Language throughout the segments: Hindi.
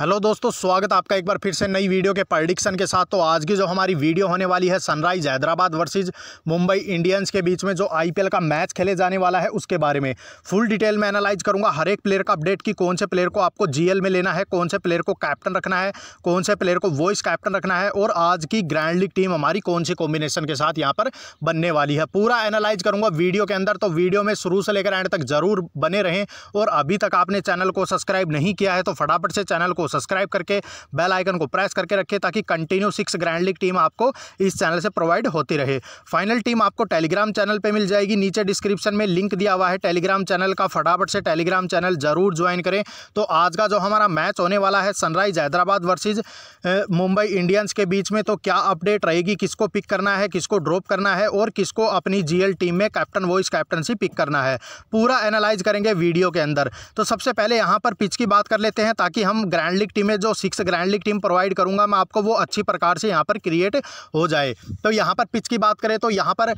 हेलो दोस्तों स्वागत आपका एक बार फिर से नई वीडियो के प्रडिक्शन के साथ तो आज की जो हमारी वीडियो होने वाली है sunrise Hyderabad versus Mumbai Indians के बीच में जो आईपीएल का मैच खेले जाने वाला है उसके बारे में फुल डिटेल में एनालाइज करूंगा हर एक प्लेयर का अपडेट कि कौन से प्लेयर को आपको जीएल में लेना है कौन से प्लेयर को कैप्टन रखना है कौन से प्लेयर को वॉइस कैप्टन रखना है और आज की ग्रैंड लीग टीम हमारी कौन सी कॉम्बिनेशन के साथ यहाँ पर बनने वाली है पूरा एनालाइज करूंगा वीडियो के अंदर तो वीडियो में शुरू से लेकर एंड तक जरूर बने रहें और अभी तक आपने चैनल को सब्सक्राइब नहीं किया है तो फटाफट से चैनल को सब्सक्राइब करके बेल आइकन को प्रेस करके रखें ताकि continue six grand league team आपको इस चैनल से प्रोवाइड होती रहे फाइनल टीम आपको टेलीग्राम चैनल पर मिल जाएगी नीचे डिस्क्रिप्शन में लिंक दिया हुआ है टेलीग्राम चैनल का फटाफट से टेलीग्राम चैनल जरूर ज्वाइन करें तो आज का जो हमारा मैच होने वाला है sunrise Hyderabad versus Mumbai Indians के बीच में तो क्या अपडेट रहेगी किसको पिक करना है किसको ड्रॉप करना है और किसको अपनी जीएल टीम में कैप्टन वॉइस कैप्टनसी पिक करना है पूरा एनालाइज करेंगे वीडियो के अंदर तो सबसे पहले यहां पर पिच की बात कर लेते हैं ताकि हम ग्रैंड ग्रैंड लीग टीमें जो six grand league team provide करूंगा मैं आपको वो अच्छी प्रकार से यहाँ पर क्रिएट हो जाए तो यहाँ पर पिच की बात करें तो यहाँ पर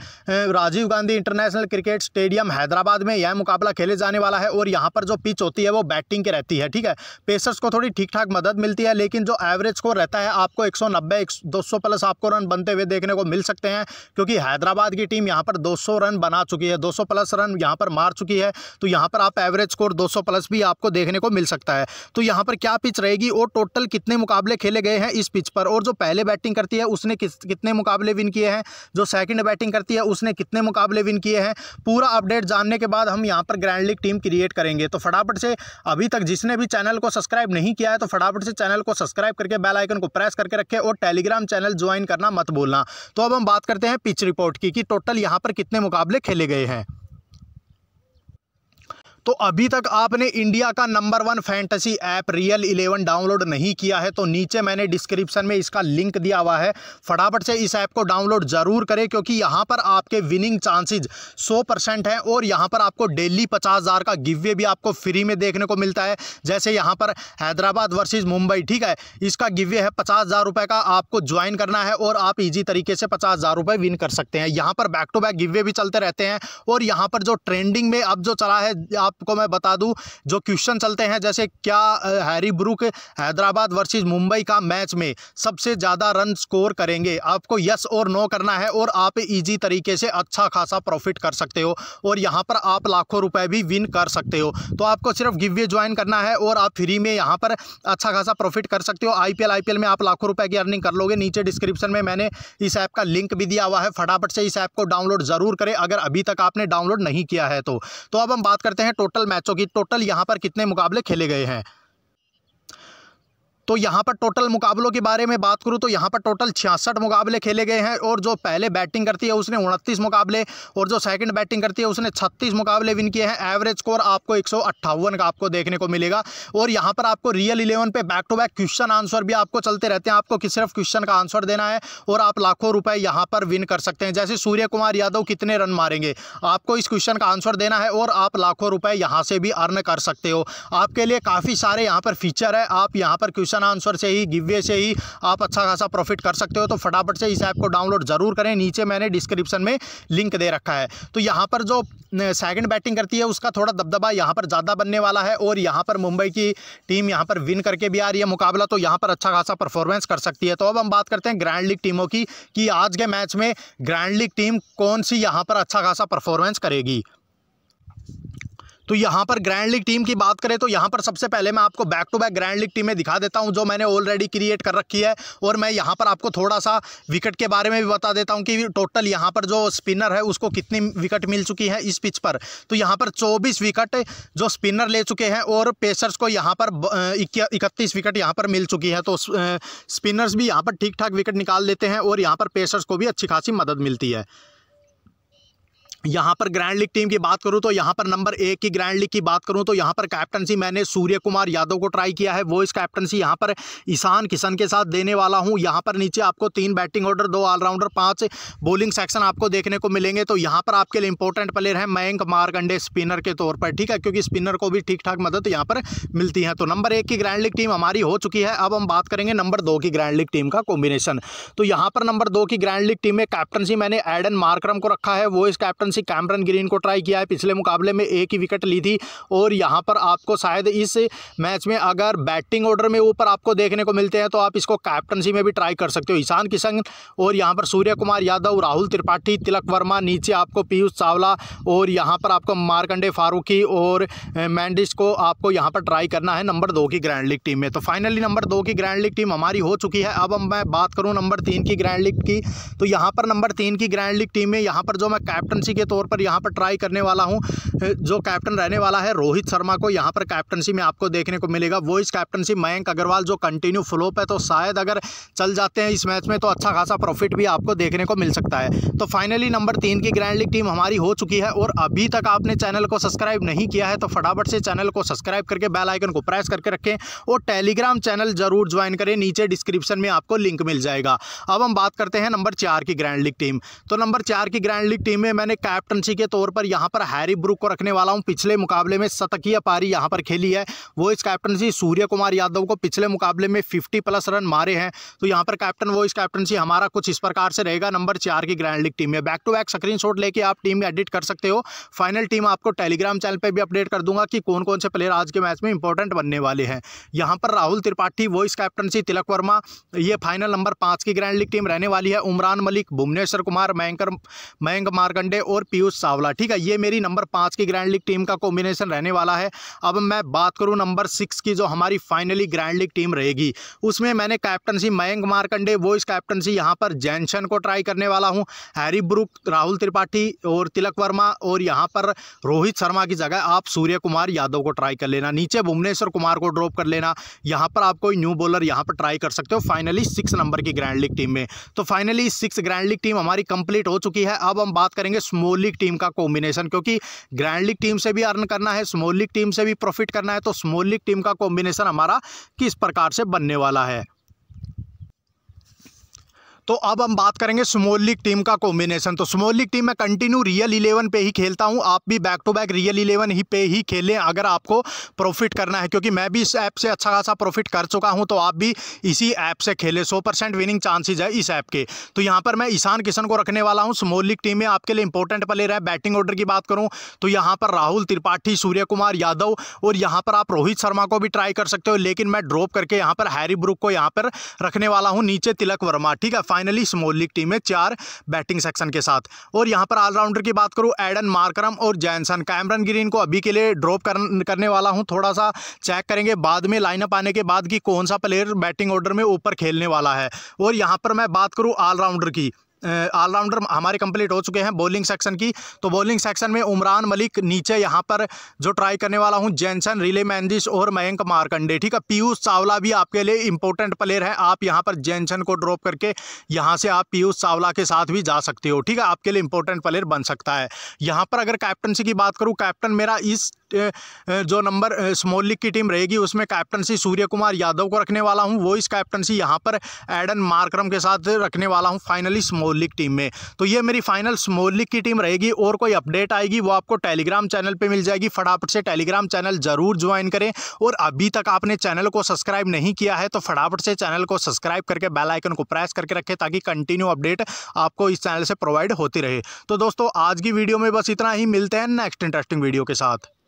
Rajiv Gandhi international cricket stadium Hyderabad में यह मुकाबला खेले जाने वाला है और यहाँ पर जो पिच होती है वो बैटिंग की रहती है ठीक है पेसर्स को थोड़ी ठीक ठाक मदद मिलती है लेकिन जो एवरेज स्कोर रहता है आपको एक सौ प्लस आपको रन बनते हुए देखने को मिल सकते हैं क्योंकि हैदराबाद की टीम यहाँ पर दो रन बना चुकी है दो प्लस रन यहाँ पर मार चुकी है तो यहाँ पर आप एवरेज स्कोर दो प्लस भी आपको देखने को मिल सकता है तो यहाँ पर क्या पिच रहेगी और टोटल कितने मुकाबले खेले गए हैं इस पिच पर और जो पहले बैटिंग करती है उसने किस कितने मुकाबले विन किए हैं जो सेकंड बैटिंग करती है उसने कितने मुकाबले विन किए हैं पूरा अपडेट जानने के बाद हम यहाँ पर ग्रैंड लीग टीम क्रिएट करेंगे तो फटाफट से अभी तक जिसने भी चैनल को सब्सक्राइब नहीं किया है तो फटाफट से चैनल को सब्सक्राइब करके बेल आइकन को प्रेस करके रखे और टेलीग्राम चैनल ज्वाइन करना मत बोलना तो अब हम बात करते हैं पिच रिपोर्ट की कि टोटल यहाँ पर कितने मुकाबले खेले गए हैं तो अभी तक आपने इंडिया का number one fantasy app real eleven download नहीं किया है तो नीचे मैंने डिस्क्रिप्शन में इसका लिंक दिया हुआ है फटाफट से इस ऐप को डाउनलोड ज़रूर करें क्योंकि यहाँ पर आपके विनिंग चांसेज सौ परसेंट हैं और यहाँ पर आपको डेली पचास हज़ार का गिवे भी आपको फ्री में देखने को मिलता है जैसे यहाँ पर हैदराबाद वर्सेज मुंबई ठीक है इसका गिवे है पचास हज़ार रुपये का आपको ज्वाइन करना है और आप ईजी तरीके से पचास हज़ार रुपये विन कर सकते हैं यहाँ पर बैक टू बैक गिवे भी चलते रहते हैं और यहाँ पर जो ट्रेंडिंग में अब जो चला है आप आपको मैं बता दूं जो क्वेश्चन चलते हैं जैसे क्या Harry Brook Hyderabad versus Mumbai का मैच में सबसे ज़्यादा रन स्कोर करेंगे आपको यस और नो करना है और आप इजी तरीके से अच्छा खासा प्रॉफिट कर सकते हो और यहाँ पर आप लाखों रुपए भी विन कर सकते हो तो आपको सिर्फ गिव्य ज्वाइन करना है और आप फ्री में यहाँ पर अच्छा खासा प्रॉफिट कर सकते हो आई पी में आप लाखों रुपए की अर्निंग कर लोगे नीचे डिस्क्रिप्शन में मैंने इस ऐप का लिंक भी दिया हुआ है फटाफट से इस ऐप को डाउनलोड ज़रूर करें अगर अभी तक आपने डाउनलोड नहीं किया है तो, तो अब हम बात करते हैं टोटल मैचों की टोटल यहाँ पर कितने मुकाबले खेले गए हैं तो यहाँ पर टोटल मुकाबलों के बारे में बात करूँ तो यहाँ पर टोटल छियासठ मुकाबले खेले गए हैं और जो पहले बैटिंग करती है उसने उनतीस मुकाबले और जो सेकंड बैटिंग करती है उसने छत्तीस मुकाबले विन किए हैं एवरेज स्कोर आपको एक का आपको देखने को मिलेगा और यहाँ पर आपको रियल इलेवन पे back to back question answer भी आपको चलते रहते हैं आपको सिर्फ क्वेश्चन का आंसर देना है और आप लाखों रुपए यहाँ पर विन कर सकते हैं जैसे सूर्य कुमार यादव कितने रन मारेंगे आपको इस क्वेश्चन का आंसर देना है और आप लाखों रुपए यहाँ से भी अर्न कर सकते हो आपके लिए काफ़ी सारे यहाँ पर फीचर है आप यहाँ पर क्वेश्चन क्वेश्चन आंसर से ही गिववे से ही आप अच्छा खासा प्रॉफिट कर सकते हो तो फटाफट से इस ऐप को डाउनलोड ज़रूर करें नीचे मैंने डिस्क्रिप्शन में लिंक दे रखा है तो यहाँ पर जो सेकंड बैटिंग करती है उसका थोड़ा दबदबा यहाँ पर ज़्यादा बनने वाला है और यहाँ पर मुंबई की टीम यहाँ पर विन करके भी आ रही है मुकाबला तो यहाँ पर अच्छा खासा परफॉर्मेंस कर सकती है तो अब हम बात करते हैं ग्रैंड लीग टीमों की कि आज के मैच में ग्रैंड लीग टीम कौन सी यहाँ पर अच्छा खासा परफॉर्मेंस करेगी तो यहाँ पर ग्रैंड लीग टीम की बात करें तो यहाँ पर सबसे पहले मैं आपको back to back grand league टीमें दिखा देता हूँ जो मैंने ऑलरेडी क्रिएट कर रखी है और मैं यहाँ पर आपको थोड़ा सा विकेट के बारे में भी बता देता हूँ कि टोटल यहाँ पर जो स्पिनर है उसको कितनी विकेट मिल चुकी है इस पिच पर तो यहाँ पर चौबीस विकेट जो स्पिनर ले चुके हैं और पेसर्स को यहाँ पर इकतीस विकेट यहाँ पर मिल चुकी है तो स्पिनर्स भी यहाँ पर ठीक ठाक विकेट निकाल लेते हैं और यहाँ पर पेसर्स को भी अच्छी खासी मदद मिलती है यहाँ पर ग्रैंड लीग टीम की बात करूँ तो यहाँ पर नंबर एक की ग्रैंड लीग की बात करूँ तो यहाँ पर कैप्टनसी मैंने सूर्य कुमार यादव को ट्राई किया है वो इस कैप्टनसी यहाँ पर ईशान किशन के साथ देने वाला हूँ यहाँ पर नीचे आपको तीन बैटिंग ऑर्डर दो ऑलराउंडर पाँच बॉलिंग सेक्शन आपको देखने को मिलेंगे तो यहाँ पर आपके लिए इंपॉर्टेंट प्लेयर है मयंक मारकंडे स्पिनर के तौर पर ठीक है क्योंकि स्पिनर को भी ठीक ठाक मदद यहाँ पर मिलती है तो नंबर एक की ग्रैंड लीग टीम हमारी हो चुकी है अब हम बात करेंगे नंबर दो की ग्रैंड लीग टीम का कॉम्बिनेशन तो यहाँ पर नंबर दो की ग्रैंड लीग टीम में कैप्टनसी मैंने एडन मार्क्रम को रखा है वो इस captain captaincy Cameron Green को ट्राई किया है पिछले मुकाबले में एक ही विकेट ली थी और यहाँ पर आपको शायद इस मैच में अगर बैटिंग ऑर्डर में ऊपर आपको देखने को मिलते हैं तो आप इसको कैप्टनसी में भी ट्राई कर सकते हो ईशान किशन और यहाँ पर सूर्य कुमार यादव राहुल त्रिपाठी तिलक वर्मा नीचे आपको पीयूष चावला और यहाँ पर आपको मारकंडे फारूकी और मैंडिस को आपको यहाँ पर ट्राई करना है नंबर दो की ग्रैंड लीग टीम में तो फाइनली नंबर दो की ग्रैंड लीग टीम हमारी हो चुकी है अब मैं बात करूँ नंबर तीन की ग्रैंड लीग की तो यहाँ पर नंबर तीन की ग्रैंड लीग टीम में यहाँ पर जो मैं कैप्टनसी के तौर पर यहाँ पर ट्राई करने वाला हूँ जो कैप्टन रहने वाला है रोहित शर्मा को यहाँ पर कैप्टनसी में आपको देखने को मिलेगा वो इस कैप्टनसी मयंक अग्रवाल जो कंटिन्यू फ्लोप है तो शायद अगर चल जाते हैं इस मैच में तो अच्छा खासा प्रॉफिट भी आपको देखने को मिल सकता है तो फाइनली नंबर तीन की ग्रैंड लीग टीम हमारी हो चुकी है और अभी तक आपने चैनल को सब्सक्राइब नहीं किया है तो फटाफट से चैनल को सब्सक्राइब करके बेल आइकन को प्रेस करके रखें और टेलीग्राम चैनल जरूर ज्वाइन करें नीचे डिस्क्रिप्शन में आपको लिंक मिल जाएगा अब हम बात करते हैं नंबर चार की ग्रैंड लीग टीम तो नंबर चार की ग्रैंड लीग टीम में मैंने कैप्टनसी के तौर पर यहाँ पर हैरी ब्रुक को रखने वाला हूँ पिछले मुकाबले में शतकीय पारी यहाँ पर खेली है वो इस कैप्टनसी सूर्य कुमार यादव को पिछले मुकाबले में फिफ्टी प्लस रन मारे हैं तो यहाँ पर कैप्टन वो इस कैप्टनसी हमारा कुछ इस प्रकार से रहेगा नंबर चार की ग्रैंड लीग टीम में बैक टू बैक स्क्रीन लेके आप टीम एडिट कर सकते हो फाइनल टीम आपको टेलीग्राम चैनल पर भी अपडेट कर दूंगा कि कौन कौन से प्लेयर आज के मैच में इंपॉर्टेंट बनने वाले हैं यहाँ पर राहुल त्रिपाठी वॉइस कैप्टनसी तिलक वर्मा ये फाइनल नंबर पांच की ग्रैंड लीग टीम रहने वाली है उमरान मलिक भुवनेश्वर कुमार मयंकर मयंक मारकंडे और और पीयूष सावला ठीक है ये मेरी नंबर पाँच की ग्रैंड लीग टीम का कॉम्बिनेशन रहने वाला है अब मैं बात करूँ नंबर सिक्स की जो हमारी फाइनली ग्रैंड लीग टीम रहेगी उसमें मैंने कैप्टनसी मयंक मारकंडे वो इस कैप्टनसी यहाँ पर जैनशन को ट्राई करने वाला हूँ हैरी ब्रुक राहुल त्रिपाठी और तिलक वर्मा और यहाँ पर रोहित शर्मा की जगह आप सूर्य कुमार यादव को ट्राई कर लेना नीचे भुवनेश्वर कुमार को ड्रॉप कर लेना यहाँ पर आप कोई न्यू बॉलर यहाँ पर ट्राई कर सकते हो फाइनली सिक्स नंबर की ग्रैंड लीग टीम में तो finally six grand league team हमारी कंप्लीट हो चुकी है अब हम बात करेंगे स्मॉल स्मॉल लीग टीम का कॉम्बिनेशन क्योंकि ग्रैंड लीग टीम से भी अर्न करना है स्मॉल लीग टीम से भी प्रॉफिट करना है तो स्मॉल लीग टीम का कॉम्बिनेशन हमारा किस प्रकार से बनने वाला है तो अब हम बात करेंगे स्मॉल लीग टीम का कॉम्बिनेशन तो स्मॉल लीग टीम में कंटिन्यू रियल इलेवन पे ही खेलता हूं आप भी back to back real eleven ही पे ही खेलें अगर आपको प्रॉफिट करना है क्योंकि मैं भी इस ऐप से अच्छा खासा प्रॉफिट कर चुका हूं तो आप भी इसी ऐप से खेलें सौ परसेंट विनिंग चांसेज है इस ऐप के तो यहाँ पर मैं ईशान किशन को रखने वाला हूँ स्मॉल लीग टीम में आपके लिए इंपॉर्टेंट प्लेयर है बैटिंग ऑर्डर की बात करूँ तो यहाँ पर राहुल त्रिपाठी सूर्य कुमार यादव और यहाँ पर आप रोहित शर्मा को भी ट्राई कर सकते हो लेकिन मैं ड्रॉप करके यहाँ पर हैरी ब्रुक को यहाँ पर रखने वाला हूँ नीचे तिलक वर्मा ठीक है फाइनली स्मॉल लीग टीम है चार बैटिंग सेक्शन के साथ और यहाँ पर ऑलराउंडर की बात करूँ एडन मार्करम और जैनसन कैमरन ग्रीन को अभी के लिए ड्रॉप करने वाला हूँ थोड़ा सा चेक करेंगे बाद में लाइनअप आने के बाद कि कौन सा प्लेयर बैटिंग ऑर्डर में ऊपर खेलने वाला है और यहाँ पर मैं बात करूँ ऑलराउंडर की ऑलराउंडर हमारे कंप्लीट हो चुके हैं बॉलिंग सेक्शन की तो बॉलिंग सेक्शन में उमरान मलिक नीचे यहाँ पर जो ट्राई करने वाला हूँ जैनसन रिले मैंदिस और मयंक मारकंडे ठीक है पीयूष चावला भी आपके लिए इंपॉर्टेंट प्लेयर है आप यहाँ पर जैनसन को ड्रॉप करके यहाँ से आप पीयूष चावला के साथ भी जा सकते हो ठीक है आपके लिए इंपॉर्टेंट प्लेयर बन सकता है यहाँ पर अगर कैप्टनसी की बात करूँ कैप्टन मेरा इस जो नंबर स्मॉल लीग की टीम रहेगी उसमें कैप्टनसी सूर्य कुमार यादव को रखने वाला हूँ वो इस कैप्टनसी यहाँ पर एडन मार्क्रम के साथ रखने वाला हूँ फाइनली स्मॉल लीग टीम में तो ये मेरी फाइनल स्मॉल लीग की टीम रहेगी और कोई अपडेट आएगी वो आपको टेलीग्राम चैनल पर मिल जाएगी फटाफट से टेलीग्राम चैनल ज़रूर ज्वाइन करें और अभी तक आपने चैनल को सब्सक्राइब नहीं किया है तो फटाफट से चैनल को सब्सक्राइब करके बेल आइकन को प्रेस करके रखें ताकि कंटिन्यू अपडेट आपको इस चैनल से प्रोवाइड होती रहे तो दोस्तों आज की वीडियो में बस इतना ही मिलते हैं नेक्स्ट इंटरेस्टिंग वीडियो के साथ